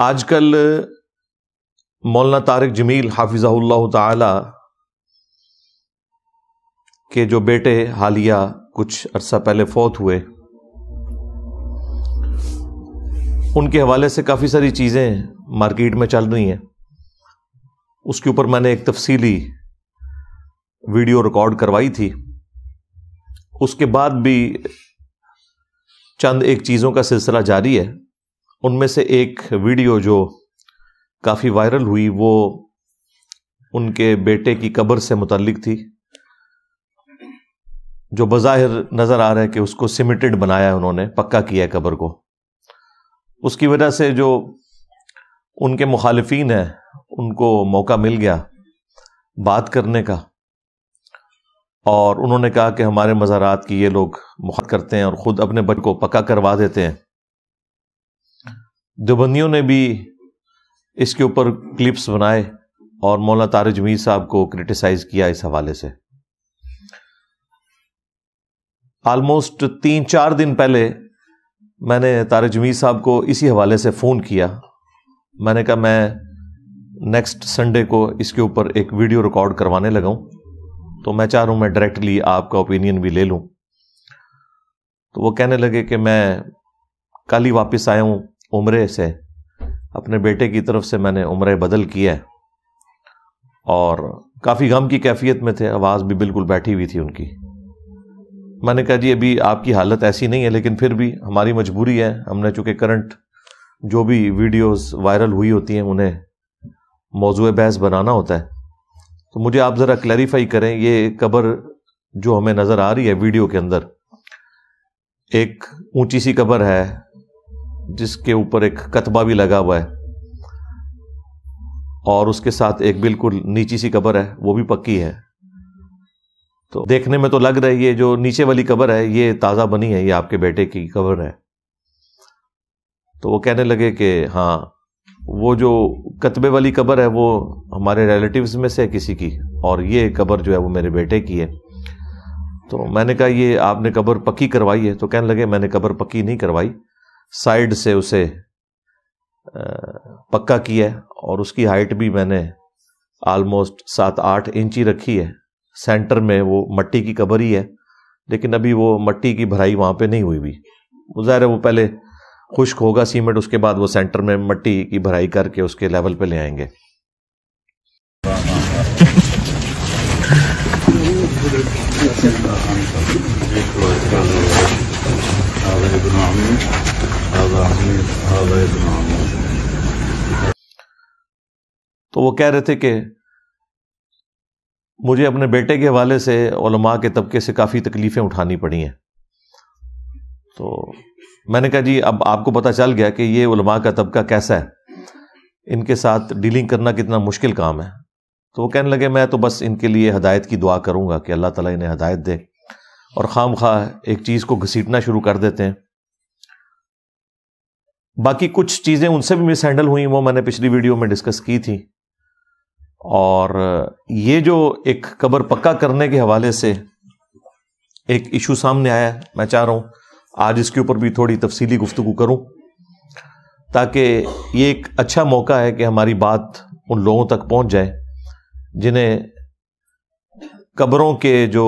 आजकल मौलाना तारिक जमील हाफिज़ाल्ला ताला के जो बेटे हालिया कुछ अरसा पहले फौत हुए उनके हवाले से काफ़ी सारी चीज़ें मार्केट में चल रही हैं उसके ऊपर मैंने एक तफसीली वीडियो रिकॉर्ड करवाई थी उसके बाद भी चंद एक चीज़ों का सिलसिला जारी है उनमें से एक वीडियो जो काफ़ी वायरल हुई वो उनके बेटे की कब्र से मुतलिक थी जो बज़ाहिर नज़र आ रहा है कि उसको सिमिटेड बनाया है उन्होंने पक्का किया है कब्र को उसकी वजह से जो उनके मुखालफन हैं उनको मौका मिल गया बात करने का और उन्होंने कहा कि हमारे मज़ारात की ये लोग मुहत करते हैं और ख़ुद अपने बच को पक्का करवा देते हैं दुबंदियों ने भी इसके ऊपर क्लिप्स बनाए और मौला तारिज जमीर साहब को क्रिटिसाइज किया इस हवाले से ऑलमोस्ट तीन चार दिन पहले मैंने तारिज जमीर साहब को इसी हवाले से फ़ोन किया मैंने कहा मैं नेक्स्ट संडे को इसके ऊपर एक वीडियो रिकॉर्ड करवाने लगाऊं तो मैं चाह रहा हूं मैं डायरेक्टली आपका ओपिनियन भी ले लूँ तो वो कहने लगे कि मैं कल ही वापस आया हूँ उम्र से अपने बेटे की तरफ से मैंने उम्र बदल किया है और काफ़ी गम की कैफियत में थे आवाज़ भी बिल्कुल बैठी हुई थी उनकी मैंने कहा जी अभी आपकी हालत ऐसी नहीं है लेकिन फिर भी हमारी मजबूरी है हमने चूँकि करंट जो भी वीडियोस वायरल हुई होती हैं उन्हें मौजू बहस बनाना होता है तो मुझे आप ज़रा क्लैरिफाई करें ये कबर जो हमें नज़र आ रही है वीडियो के अंदर एक ऊंची सी कबर है जिसके ऊपर एक कतबा भी लगा हुआ है और उसके साथ एक बिल्कुल नीची सी कबर है वो भी पक्की है तो देखने में तो लग रहा है ये जो नीचे वाली कबर है ये ताज़ा बनी है ये आपके बेटे की कबर है तो वो कहने लगे कि हाँ वो जो कतबे वाली कबर है वो हमारे रिलेटिव्स में से है किसी की और ये कबर जो है वो मेरे बेटे की है तो मैंने कहा ये आपने कबर पक्की करवाई है तो कहने लगे मैंने कबर पक्की नहीं करवाई साइड से उसे पक्का किया है और उसकी हाइट भी मैंने आलमोस्ट सात आठ इंच ही रखी है सेंटर में वो मट्टी की कबर ही है लेकिन अभी वो मट्टी की भराई वहाँ पे नहीं हुई भी ज़ाहिर है वो पहले खुश्क होगा सीमेंट उसके बाद वो सेंटर में मट्टी की भराई करके उसके लेवल पे ले आएंगे तो वो कह रहे थे कि मुझे अपने बेटे के हवाले से ओलमा के तबके से काफ़ी तकलीफ़ें उठानी पड़ी हैं तो मैंने कहा जी अब आपको पता चल गया कि ये उलमा का तबका कैसा है इनके साथ डीलिंग करना कितना मुश्किल काम है तो वो कहने लगे मैं तो बस इनके लिए हदायत की दुआ करूंगा कि अल्लाह ताला इन्हें हदायत दे और ख़ाम खा एक चीज़ को घसीटना शुरू कर देते हैं बाकी कुछ चीज़ें उनसे भी मिस हैंडल हुई वो मैंने पिछली वीडियो में डिस्कस की थी और ये जो एक कबर पक्का करने के हवाले से एक इशू सामने आया मैं चाह रहा हूँ आज इसके ऊपर भी थोड़ी तफसीली गुफ्तु करूं ताकि ये एक अच्छा मौका है कि हमारी बात उन लोगों तक पहुंच जाए जिन्हें कबरों के जो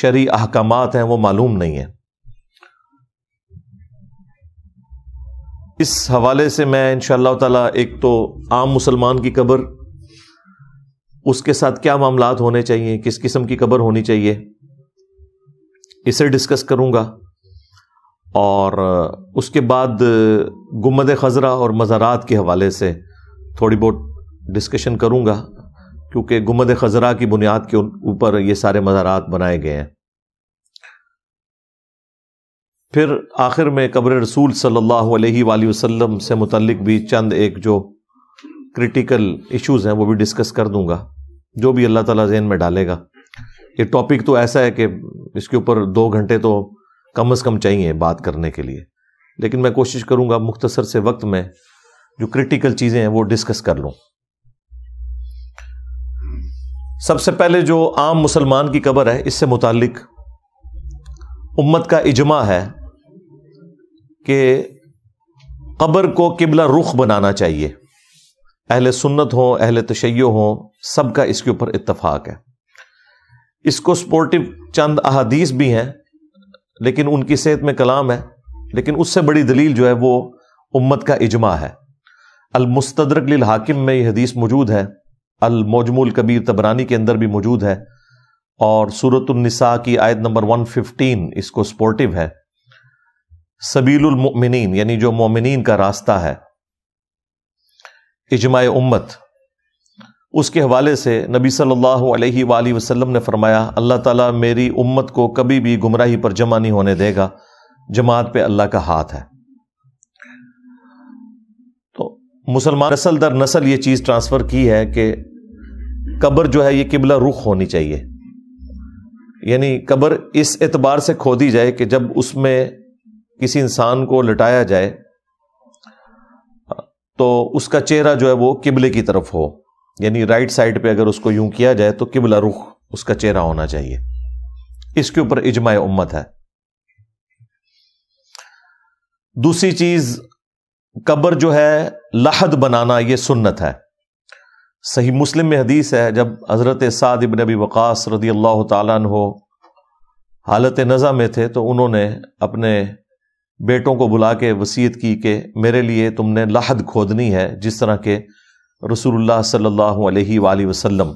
शरी अहकाम हैं वो मालूम नहीं है इस हवाले से मैं इन ताला एक तो आम मुसलमान की कब्र उसके साथ क्या मामला होने चाहिए किस किस्म की कब्र होनी चाहिए इसे डिस्कस करूँगा और उसके बाद गुमद खजरा और मज़ारात के हवाले से थोड़ी बहुत डिस्कशन करूँगा क्योंकि गुमद खजरा की बुनियाद के ऊपर ये सारे मज़ारात बनाए गए हैं फिर आखिर में कब्र रसूल सल्लल्लाहु अलैहि वसल्लम से मुतलक भी चंद एक जो क्रिटिकल इश्यूज़ हैं वो भी डिस्कस कर दूंगा जो भी अल्लाह ताला जेन में डालेगा ये टॉपिक तो ऐसा है कि इसके ऊपर दो घंटे तो कम अज़ कम चाहिए बात करने के लिए लेकिन मैं कोशिश करूँगा मुख्तसर से वक्त में जो क्रिटिकल चीज़ें हैं वो डिस्कस कर लूँ सबसे पहले जो आम मुसलमान की कबर है इससे मुतक उम्मत का इजमा है कि कब्र को किबला रुख बनाना चाहिए अहल सुन्नत हो अहल तशैय हों सबका इसके ऊपर इतफाक़ है इसको सपोर्टिव चंद अहादीस भी हैं लेकिन उनकी सेहत में कलाम है लेकिन उससे बड़ी दलील जो है वो उम्मत का इजमा है अलमुस्तरक हाकिम में यह हदीस मौजूद है अलमोजमुल कबीर तबरानी के अंदर भी मौजूद है और सूरत की आयत नंबर वन फिफ्टीन इसको सपोर्टिव है सबीलमिन यानी जो मोमिन का रास्ता है इजमा उम्मत उसके हवाले से नबी सल्लल्लाहु अलैहि वसल्लम ने फरमाया अल्लाह ताला मेरी उम्मत को कभी भी गुमराही पर जमा नहीं होने देगा जमात पे अल्लाह का हाथ है तो मुसलमान नसल दर नसल ये चीज़ ट्रांसफ़र की है कि कब्र जो है ये किबला रुख होनी चाहिए यानी कब्र इस एतबार से खोदी जाए कि जब उसमें किसी इंसान को लटाया जाए तो उसका चेहरा जो है वो किबले की तरफ हो यानी राइट साइड पे अगर उसको यूं किया जाए तो किबला रुख उसका चेहरा होना चाहिए इसके ऊपर इजमाय उम्मत है दूसरी चीज कब्र जो है लहद बनाना ये सुन्नत है सही मुस्लिम में हदीस है जब हज़रत साद इबन अबी वक़ास रदी अल्लाह तालन हो हालत नज़ा में थे तो उन्होंने अपने बेटों को बुला के वसीयत की कि मेरे लिए तुमने लाहद खोदनी है जिस तरह के रसूलुल्लाह सल्लल्लाहु अलैहि वसल्लम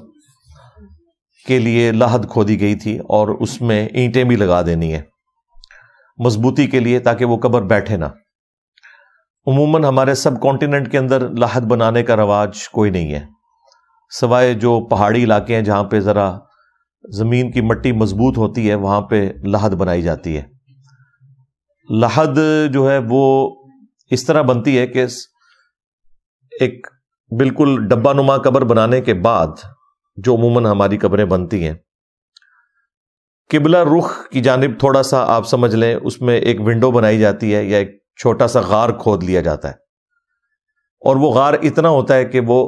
के लिए लाहद खोदी गई थी और उसमें ईंटें भी लगा देनी है मजबूती के लिए ताकि वो कबर बैठे ना उमूमन हमारे सब कॉन्टिनेंट के अंदर लाहद बनाने का रवाज कोई नहीं है सवाए जो पहाड़ी इलाके हैं जहाँ पर ज़रा ज़मीन की मट्टी मजबूत होती है वहाँ पर लाहद बनाई जाती है लहद जो है वो इस तरह बनती है कि एक बिल्कुल डब्बा नुमा कबर बनाने के बाद जो अमूमन हमारी कबरें बनती हैं किबला रुख की जानब थोड़ा सा आप समझ लें उसमें एक विंडो बनाई जाती है या एक छोटा सा गार खोद लिया जाता है और वो गार इतना होता है कि वो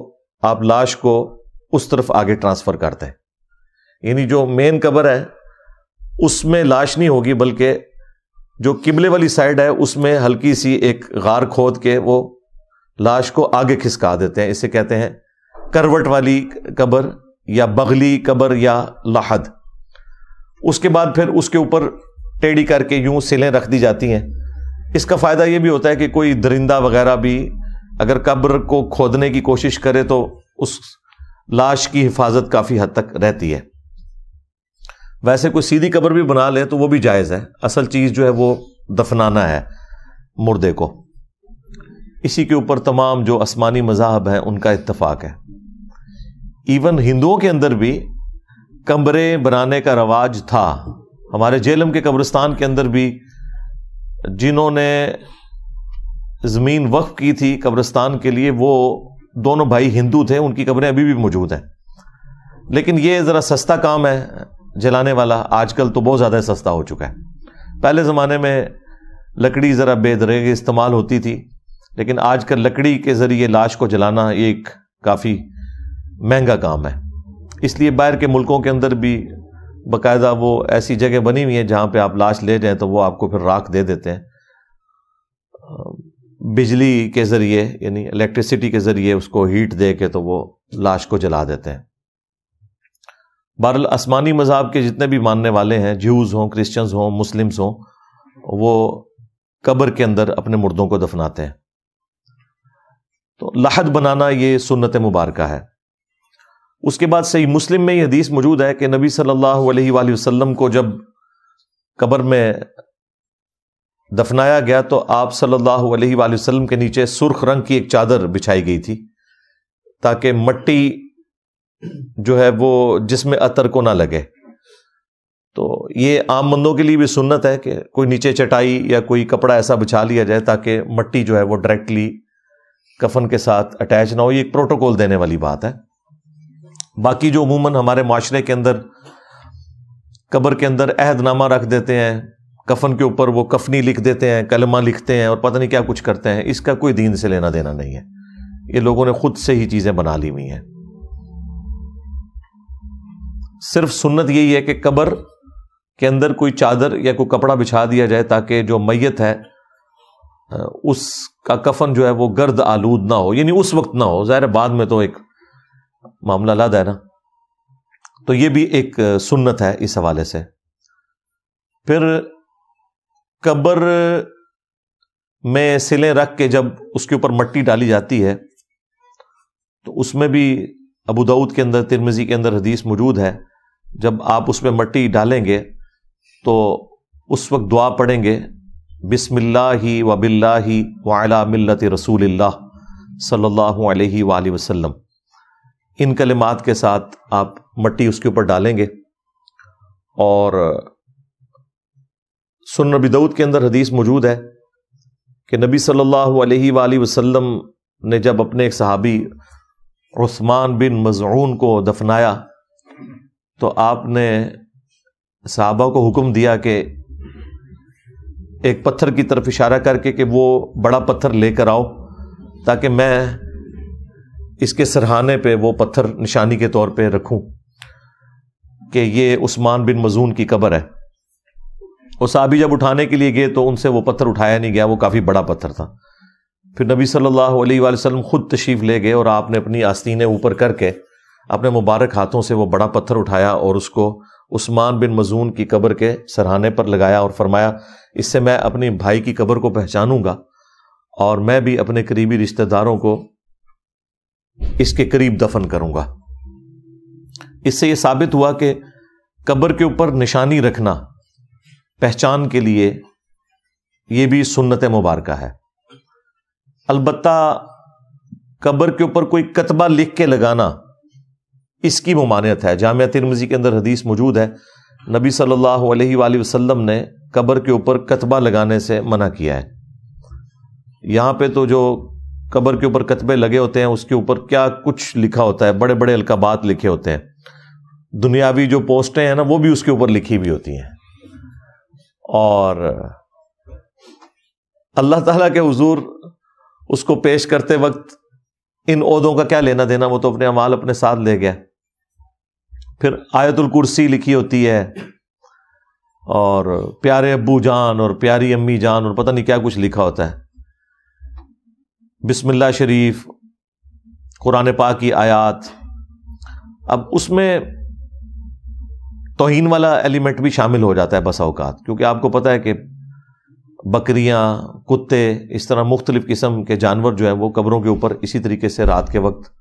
आप लाश को उस तरफ आगे ट्रांसफ़र करते हैं यानी जो मेन कबर है उसमें लाश नहीं होगी बल्कि जो किबले वाली साइड है उसमें हल्की सी एक गार खोद के वो लाश को आगे खिसका देते हैं इसे कहते हैं करवट वाली कबर या बगली कबर या लाहद उसके बाद फिर उसके ऊपर टेढ़ी करके यूं सिलें रख दी जाती हैं इसका फ़ायदा ये भी होता है कि कोई दरिंदा वगैरह भी अगर कब्र को खोदने की कोशिश करे तो उस लाश की हिफाजत काफ़ी हद तक रहती है वैसे कोई सीधी कब्र भी बना ले तो वो भी जायज़ है असल चीज़ जो है वो दफनाना है मुर्दे को इसी के ऊपर तमाम जो आसमानी मजाहब हैं उनका इतफाक़ है इवन हिंदुओं के अंदर भी कमरे बनाने का रवाज था हमारे जेलम के कब्रिस्तान के अंदर भी जिन्होंने ज़मीन वक्फ की थी कब्रिस्तान के लिए वो दोनों भाई हिंदू थे उनकी कब्रें अभी भी मौजूद हैं लेकिन ये ज़रा सस्ता काम है जलाने वाला आजकल तो बहुत ज़्यादा सस्ता हो चुका है पहले ज़माने में लकड़ी ज़रा बेदरेगी इस्तेमाल होती थी लेकिन आजकल लकड़ी के ज़रिए लाश को जलाना ये एक काफ़ी महंगा काम है इसलिए बाहर के मुल्कों के अंदर भी बाकायदा वो ऐसी जगह बनी हुई है जहाँ पे आप लाश ले जाएँ तो वो आपको फिर राख दे देते हैं बिजली के ज़रिए यानी इलेक्ट्रिसिटी के ज़रिए उसको हीट दे के तो वो लाश को जला देते हैं बहरल आसमानी मज़हब के जितने भी मानने वाले हैं जूज़ हों क्रिश्चियंस हों मुस्लिम्स हों वो कब्र के अंदर अपने मुर्दों को दफनाते हैं तो लहद बनाना ये सुन्नत मुबारक है उसके बाद सही मुस्लिम में ये हदीस मौजूद है कि नबी सल्लल्लाहु अलैहि वसल्लम को जब कब्र में दफनाया गया तो आप सल्लल्लाहु अलैहि वसल्लम के नीचे सुर्ख रंग की एक चादर बिछाई गई थी ताकि मट्टी जो है वो जिसमें अतर को ना लगे तो ये आम बंदों के लिए भी सुन्नत है कि कोई नीचे चटाई या कोई कपड़ा ऐसा बिछा लिया जाए ताकि मट्टी जो है वो डायरेक्टली कफन के साथ अटैच ना हो ये एक प्रोटोकॉल देने वाली बात है बाकी जो अमूमन हमारे माशरे के अंदर कबर के अंदर अहदनामा रख देते हैं कफन के ऊपर वो कफनी लिख देते हैं कलमा लिखते हैं और पता नहीं क्या कुछ करते हैं इसका कोई दीन से लेना देना नहीं है ये लोगों ने खुद से ही चीज़ें बना ली हुई हैं सिर्फ सुन्नत यही है कि कब्र के अंदर कोई चादर या कोई कपड़ा बिछा दिया जाए ताकि जो मैयत है उसका कफन जो है वो गर्द आलूद ना हो यानी उस वक्त ना हो ज़ाहिर बाद में तो एक मामला लादा है ना तो ये भी एक सुन्नत है इस हवाले से फिर कब्र में सिलें रख के जब उसके ऊपर मट्टी डाली जाती है तो उसमें भी अबू दाऊद के अंदर तिरमिजी के अंदर हदीस मौजूद है जब आप उसमें मट्टी डालेंगे तो उस वक्त दुआ पढ़ेंगे बिसमिल्ला ही वबिल्ला ही वाला मिलत रसूल सल्ला वसम इन कलिमात के साथ आप मट्टी उसके ऊपर डालेंगे और सुन नबी दाऊद के अंदर हदीस मौजूद है कि नबी सल्लल्लाहु अलैहि वसल्लम ने जब अपने एक सहाबी उस्मान बिन मज़ून को दफनाया तो आपने साहबा को हुक्म दिया कि एक पत्थर की तरफ इशारा करके कि वो बड़ा पत्थर लेकर आओ ताकि मैं इसके सरहाने पे वो पत्थर निशानी के तौर पे रखूं कि ये उस्मान बिन मजून की कब्र है और साहबी जब उठाने के लिए गए तो उनसे वो पत्थर उठाया नहीं गया वो काफ़ी बड़ा पत्थर था फिर नबी सल्लल्लाहु अलैहि वसल्लम खुद तशरीफ़ ले गए और आपने अपनी आस्तीनें ऊपर करके अपने मुबारक हाथों से वो बड़ा पत्थर उठाया और उसको उस्मान बिन मजून की कब्र के सराहाने पर लगाया और फरमाया इससे मैं अपने भाई की कब्र को पहचानूंगा और मैं भी अपने करीबी रिश्तेदारों को इसके करीब दफन करूंगा इससे यह साबित हुआ कि कब्र के ऊपर निशानी रखना पहचान के लिए यह भी सुन्नत मुबारक है अलबत्ता कब्र के ऊपर कोई कतबा लिख के लगाना इसकी ममानियत है जाम तिरमजी के अंदर हदीस मौजूद है नबी सल्लल्लाहु अलैहि वसल्लम ने कब्र के ऊपर कतबा लगाने से मना किया है यहाँ पे तो जो कब्र के ऊपर कतबे लगे होते हैं उसके ऊपर क्या कुछ लिखा होता है बड़े बड़े अलकाबात लिखे होते हैं दुनियावी जो पोस्टें हैं ना वो भी उसके ऊपर लिखी हुई होती हैं और अल्लाह ताला के हजूर उसको पेश करते वक्त इन ओदों का क्या लेना देना वो तो अपने अमाल अपने साथ ले गया फिर आयतुल कुर्सी लिखी होती है और प्यारे अब्बू जान और प्यारी अम्मी जान और पता नहीं क्या कुछ लिखा होता है बिस्मिल्लाह शरीफ कुरान पाक की आयात अब उसमें तोहन वाला एलिमेंट भी शामिल हो जाता है बसा अवकात क्योंकि आपको पता है कि बकरियां कुत्ते इस तरह मुख्तलिफ़ किस्म के जानवर जो है वो कब्रों के ऊपर इसी तरीके से रात के वक्त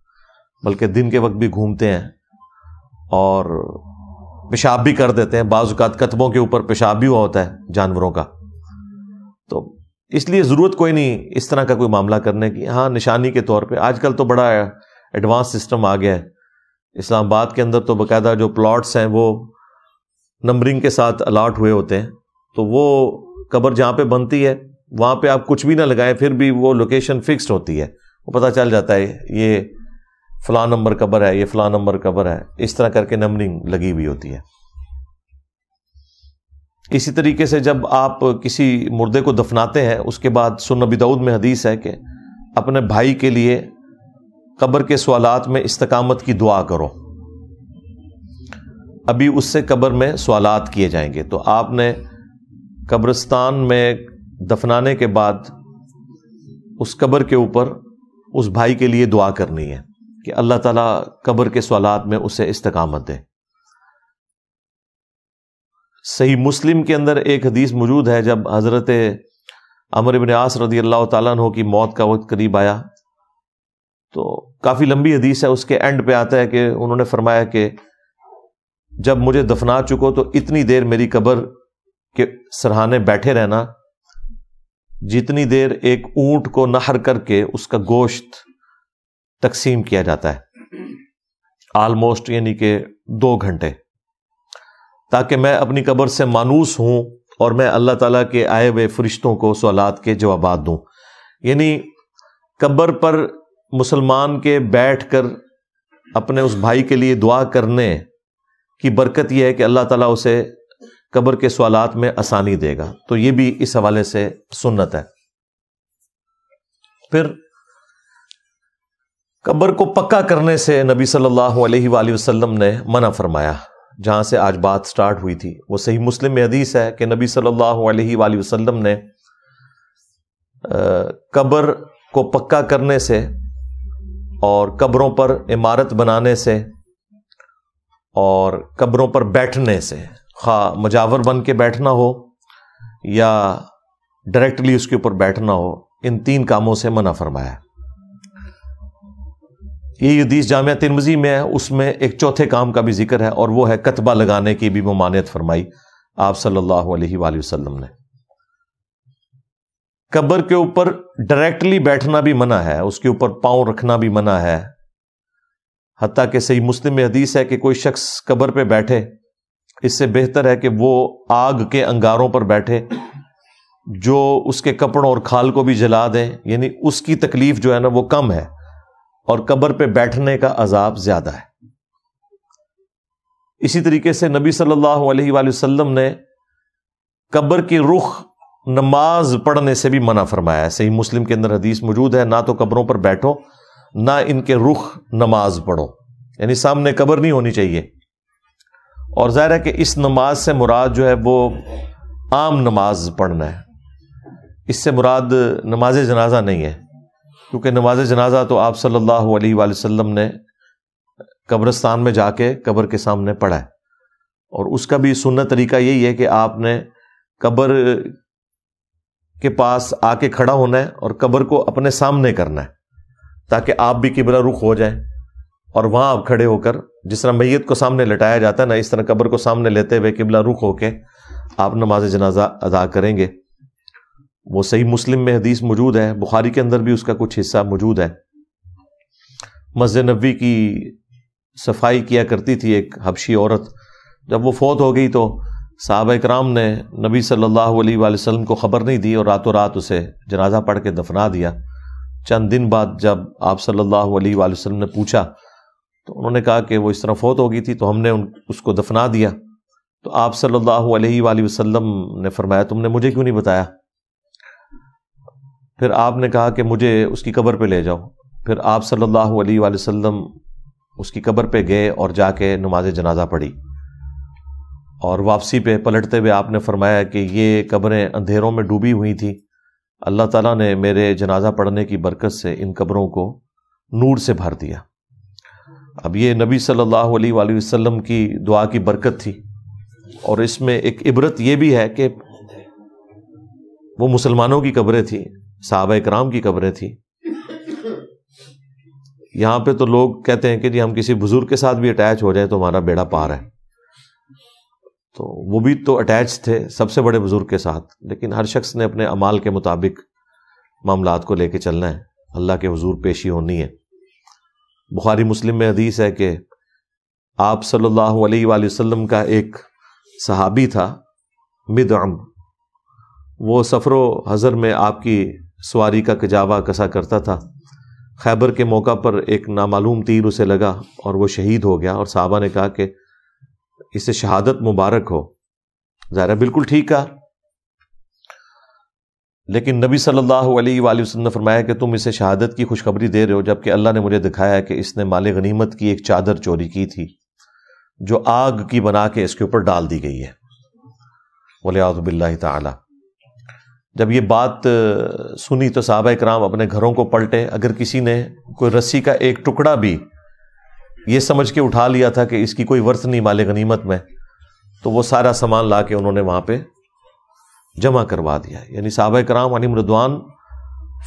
बल्कि दिन के वक्त भी घूमते हैं और पेशाब भी कर देते हैं बाज़ात कतबों के ऊपर पेशाब भी हुआ होता है जानवरों का तो इसलिए ज़रूरत कोई नहीं इस तरह का कोई मामला करने की हाँ निशानी के तौर पे आजकल तो बड़ा एडवांस सिस्टम आ गया है इस्लामाबाद के अंदर तो बाकायदा जो प्लॉट्स हैं वो नंबरिंग के साथ अलाट हुए होते हैं तो वो कबर जहाँ पर बनती है वहाँ पर आप कुछ भी ना लगाएं फिर भी वो लोकेशन फिक्सड होती है वो पता चल जाता है ये फला नंबर कबर है ये फला नंबर कबर है इस तरह करके नंबरिंग लगी हुई होती है इसी तरीके से जब आप किसी मुर्दे को दफनाते हैं उसके बाद सुन नबी दाऊद में हदीस है कि अपने भाई के लिए कब्र के सवालात में इस्तकामत की दुआ करो अभी उससे कब्र में सवालात किए जाएंगे तो आपने कब्रस्तान में दफनाने के बाद उस कब्र के ऊपर उस भाई के लिए दुआ करनी है कि अल्लाह ताला कब्र के सवालत में उसे इस्तकामत दे सही मुस्लिम के अंदर एक हदीस मौजूद है जब हज़रत अमर इबन आस रदी अल्लाह तु की मौत का वक्त करीब आया तो काफ़ी लंबी हदीस है उसके एंड पे आता है कि उन्होंने फरमाया कि जब मुझे दफना चुको तो इतनी देर मेरी कब्र के सरहाने बैठे रहना जितनी देर एक ऊंट को नहर करके उसका गोश्त तकसीम किया जाता है आलमोस्ट यानी कि दो घंटे ताकि मैं अपनी कब्र से मानूस हूं और मैं अल्लाह ताला के आए हुए फरिश्तों को सवालात के जवाब दूं यानी कब्र पर मुसलमान के बैठ कर अपने उस भाई के लिए दुआ करने की बरकत यह है कि अल्लाह ताला उसे कब्र के सवालात में आसानी देगा तो ये भी इस हवाले से सुन्नत है फिर कब्र को पक्का करने से नबी सल्लल्लाहु अलैहि वसल्लम ने मना फरमाया जहाँ से आज बात स्टार्ट हुई थी वो सही मुस्लिम में हदीस है कि नबी सल्लल्लाहु अलैहि वसल्लम ने कब्र को पक्का करने से और कब्रों पर इमारत बनाने से और कब्रों पर बैठने से खा मजावर बन के बैठना हो या डायरेक्टली उसके ऊपर बैठना हो इन तीन कामों से मना फरमाया ये यदीस जाम तिरमजी में है उसमें एक चौथे काम का भी जिक्र है और वह है कतबा लगाने की भी ममानियत फरमाई आप सल्लल्लाहु अलैहि ने कब्र के ऊपर डायरेक्टली बैठना भी मना है उसके ऊपर पाँव रखना भी मना है हती कि सही मुस्लिम में हदीस है कि कोई शख्स कब्र पर बैठे इससे बेहतर है कि वो आग के अंगारों पर बैठे जो उसके कपड़ों और खाल को भी जला दें यानी उसकी तकलीफ जो है ना वो कम है और कब्र पे बैठने का अजाब ज्यादा है इसी तरीके से नबी सल्लल्लाहु अलैहि वसल्लम ने कब्र की रुख नमाज पढ़ने से भी मना फरमाया है सही मुस्लिम के अंदर हदीस मौजूद है ना तो कब्रों पर बैठो ना इनके रुख नमाज पढ़ो यानी सामने कब्र नहीं होनी चाहिए और ज़ाहिर है कि इस नमाज से मुराद जो है वो आम नमाज पढ़ना है इससे मुराद नमाज जनाजा नहीं है क्योंकि नमाज जनाजा तो आप सल्लल्लाहु अलैहि वसल्लम ने कब्रस्तान में जाके कब्र के सामने पढ़ा है और उसका भी सुनना तरीका यही है कि आपने कब्र के पास आके खड़ा होना है और कब्र को अपने सामने करना है ताकि आप भी किबला रुख हो जाए और वहाँ आप खड़े होकर जिस तरह मैत को सामने लटाया जाता है ना इस तरह कब्र को सामने लेते हुए किबला रुख होके आप नमाज जनाजा अदा करेंगे वो सही मुस्लिम में हदीस मौजूद है बुखारी के अंदर भी उसका कुछ हिस्सा मौजूद है मस्जिद नबी की सफाई किया करती थी एक हबशी औरत जब वो फौत हो गई तो साहब कराम ने नबी सल्लल्लाहु अलैहि वसल्लम को ख़बर नहीं दी और रातों रात उसे जनाजा पढ़ के दफना दिया चंद दिन बाद जब आप सल्लल्लाहु अलैहि वसल्लम ने पूछा तो उन्होंने कहा कि वो इस तरह फौत हो गई थी तो हमने उन उसको दफना दिया तो आप सल्लल्लाहु अलैहि वसल्लम ने फरमाया तुमने मुझे क्यों नहीं बताया फिर आपने कहा कि मुझे उसकी कब्र पे ले जाओ फिर आप सल्लल्लाहु अलैहि वसल्लम उसकी कब्र पे गए और जाके नमाज जनाजा पढ़ी और वापसी पे पलटते हुए आपने फरमाया कि ये कब्रें अंधेरों में डूबी हुई थी अल्लाह ताला ने मेरे जनाजा पढ़ने की बरकत से इन कब्रों को नूर से भर दिया अब ये नबी सल्लल्लाहु अलैहि वसल्लम की दुआ की बरकत थी और इसमें एक इबरत ये भी है कि वो मुसलमानों की कब्रें थी साहब कराम की कब्रें थी यहां पे तो लोग कहते हैं कि जी हम किसी बुजुर्ग के साथ भी अटैच हो जाए तो हमारा बेड़ा पार है तो वो भी तो अटैच थे सबसे बड़े बुजुर्ग के साथ लेकिन हर शख्स ने अपने अमाल के मुताबिक मामला को लेकर चलना है अल्लाह के हजूर पेशी होनी है बुखारी मुस्लिम में हदीस है कि आप सल्लल्लाहु अलैहि वसल्लम का एक सहाबी था मिदम वो सफ़र हज़र में आपकी सवारी का कजावा कसा करता था खैबर के मौका पर एक नामालूम तीर उसे लगा और वो शहीद हो गया और साहबा ने कहा कि इसे शहादत मुबारक हो ज़ाहिर बिल्कुल ठीक कहा लेकिन नबी सल्लल्लाहु अलैहि वसल्लम ने फरमाया कि तुम इसे शहादत की खुशखबरी दे रहे हो जबकि अल्लाह ने मुझे दिखाया है कि इसने माल गनीमत की एक चादर चोरी की थी जो आग की बना के इसके ऊपर डाल दी गई है वलियातबिल्ला ताली जब ये बात सुनी तो साहबा कराम अपने घरों को पलटे अगर किसी ने कोई रस्सी का एक टुकड़ा भी ये समझ के उठा लिया था कि इसकी कोई वर्थ नहीं माले गनीमत में तो वो सारा सामान ला के उन्होंने वहाँ पे जमा करवा दिया यानी साहब कराम अनिम रदवान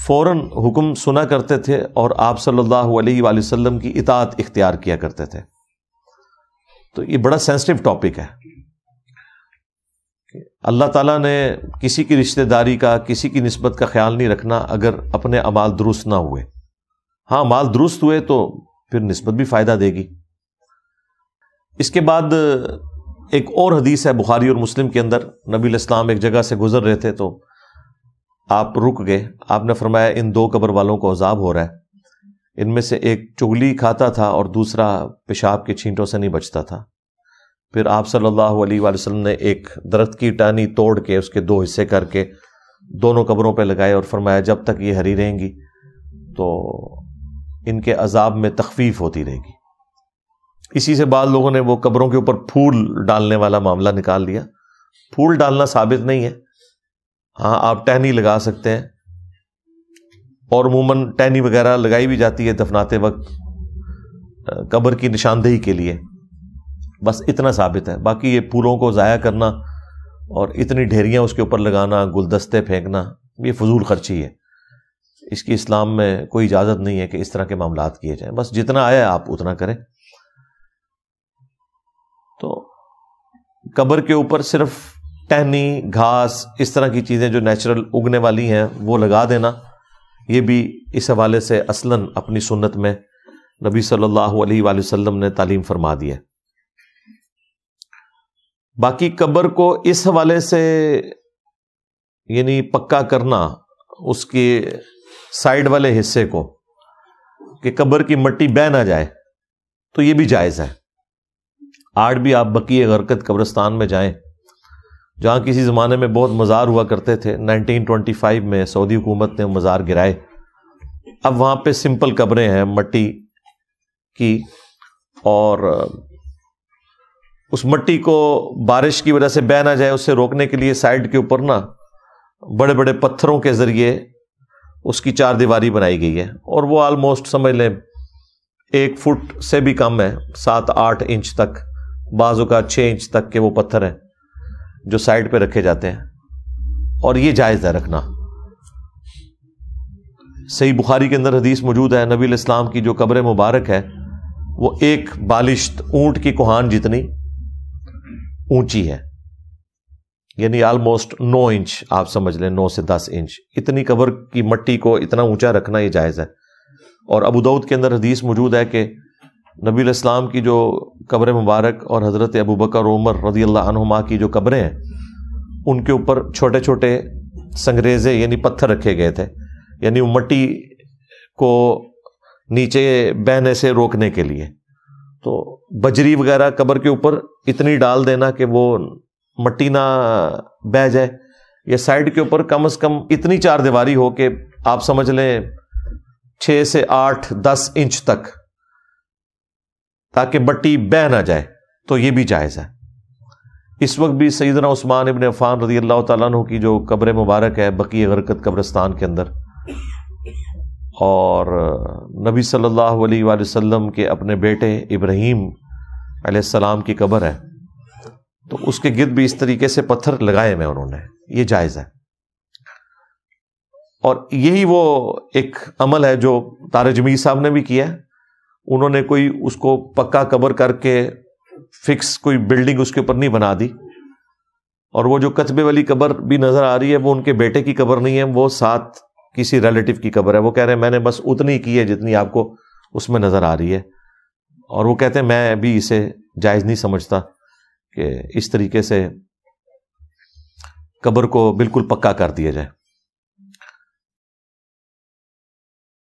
फ़ौर हुक्म सुना करते थे और आप सल्लल्लाहु अलैहि वसल्लम की इतात इख्तियार किया करते थे तो ये बड़ा सेंसिटिव टॉपिक है अल्लाह ताला ने किसी की रिश्तेदारी का किसी की नस्बत का ख्याल नहीं रखना अगर अपने अमाल दुरुस्त ना हुए हाँ माल दुरुस्त हुए तो फिर नस्बत भी फ़ायदा देगी इसके बाद एक और हदीस है बुखारी और मुस्लिम के अंदर नबी इस्लाम एक जगह से गुजर रहे थे तो आप रुक गए आपने फरमाया इन दो कब्र वालों को अजाब हो रहा है इनमें से एक चुगली खाता था और दूसरा पेशाब के छींटों से नहीं बचता था फिर आप सल्लल्लाहु अलैहि वसल्लम ने एक दरख्त की टहनी तोड़ के उसके दो हिस्से करके दोनों कब्रों पर लगाए और फरमाया जब तक ये हरी रहेंगी तो इनके अजाब में तखफीफ होती रहेगी इसी से बाद लोगों ने वो कब्रों के ऊपर फूल डालने वाला मामला निकाल लिया फूल डालना साबित नहीं है हाँ आप टहनी लगा सकते हैं और उमूमन टहनी वगैरह लगाई भी जाती है दफनाते वक्त कब्र की निशानदेही के लिए बस इतना साबित है बाकी ये फूलों को ज़ाया करना और इतनी ढेरियाँ उसके ऊपर लगाना गुलदस्ते फेंकना ये फजूल खर्ची है इसकी इस्लाम में कोई इजाज़त नहीं है कि इस तरह के मामला किए जाएं बस जितना आया आप उतना करें तो कब्र के ऊपर सिर्फ टहनी घास इस तरह की चीज़ें जो नेचुरल उगने वाली हैं वो लगा देना ये भी इस हवाले से असलन अपनी सुन्नत में नबी सल्लल्लाहु अलैहि वसल्लम ने तालीम फरमा दी है बाकी कब्र को इस हवाले से यानी पक्का करना उसके साइड वाले हिस्से को कि कब्र की मट्टी बह ना जाए तो ये भी जायज़ है आज भी आप बकी गरकत कब्रस्तान में जाएं जहाँ किसी ज़माने में बहुत मज़ार हुआ करते थे 1925 में सऊदी हुकूमत ने मज़ार गिराए अब वहाँ पे सिंपल कब्रें हैं मट्टी की और उस मट्टी को बारिश की वजह से बह ना जाए उसे रोकने के लिए साइड के ऊपर ना बड़े बड़े पत्थरों के ज़रिए उसकी चार दीवार बनाई गई है और वो आलमोस्ट समझ लें एक फुट से भी कम है सात आठ इंच तक बाजू का छः इंच तक के वो पत्थर हैं जो साइड पे रखे जाते हैं और ये जायज़ है रखना सही बुखारी के अंदर हदीस मौजूद है नबी इस्लाम की जो कब्र मुबारक है वो एक बालिश ऊंट की कुहान जितनी ऊंची है यानी ऑलमोस्ट नौ इंच आप समझ लें नौ से दस इंच इतनी कबर की मट्टी को इतना ऊंचा रखना ये जायज़ है और अबूदाऊद के अंदर हदीस मौजूद है कि नबी इस्लाम की जो कब्र मुबारक और हज़रत अबू बकर उमर रजी अल्लाहमा की जो कब्रें हैं उनके ऊपर छोटे छोटे संग्रेज़े यानी पत्थर रखे गए थे यानी वो मट्टी को नीचे बहने से रोकने के लिए तो बजरी वगैरह कब्र के ऊपर इतनी डाल देना कि वो मट्टी ना बह जाए या साइड के ऊपर कम से कम इतनी चार दीवारी हो कि आप समझ लें छ से आठ दस इंच तक ताकि मट्टी बह ना जाए तो ये भी जायज़ है इस वक्त भी सईदना उस्मान इबन अफ़ान रजी अल्लाह तु की जो कब्र मुबारक है बकी हरकत कब्रस्तान के अंदर और नबी सल्लल्लाहु अलैहि वसल्लम के अपने बेटे इब्राहिम सलाम की कब्र है तो उसके गिर्द भी इस तरीके से पत्थर लगाए हुए उन्होंने ये जायज़ है और यही वो एक अमल है जो जमीर साहब ने भी किया है उन्होंने कोई उसको पक्का कबर करके फिक्स कोई बिल्डिंग उसके ऊपर नहीं बना दी और वो जो कतबे वाली कबर भी नज़र आ रही है वो उनके बेटे की कबर नहीं है वो साथ किसी रिलेटिव की कबर है वो कह रहे हैं मैंने बस उतनी की है जितनी आपको उसमें नज़र आ रही है और वो कहते हैं मैं अभी इसे जायज़ नहीं समझता कि इस तरीके से कब्र को बिल्कुल पक्का कर दिया जाए